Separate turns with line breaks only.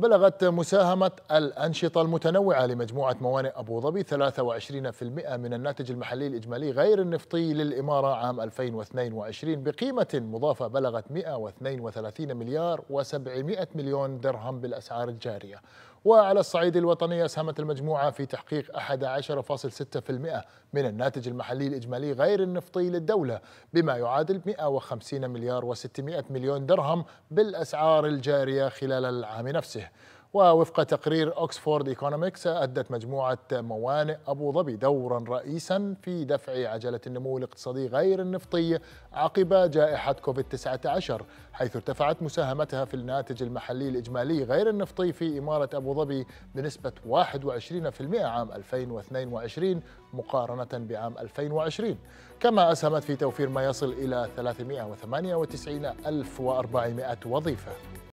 بلغت مساهمة الأنشطة المتنوعة لمجموعة موانئ أبو ظبي 23% من الناتج المحلي الإجمالي غير النفطي للإمارة عام 2022 بقيمة مضافة بلغت 132 مليار و700 مليون درهم بالأسعار الجارية وعلى الصعيد الوطني أسهمت المجموعة في تحقيق 11.6% من الناتج المحلي الإجمالي غير النفطي للدولة بما يعادل 150 مليار و600 مليون درهم بالأسعار الجارية خلال العام نفسه ووفق تقرير أكسفورد إيكونومكس أدت مجموعة موانئ أبو ظبي دورا رئيسا في دفع عجلة النمو الاقتصادي غير النفطي عقب جائحة كوفيد-19 حيث ارتفعت مساهمتها في الناتج المحلي الإجمالي غير النفطي في إمارة أبو ظبي بنسبة 21% عام 2022 مقارنة بعام 2020 كما أسهمت في توفير ما يصل إلى 398 ألف وظيفة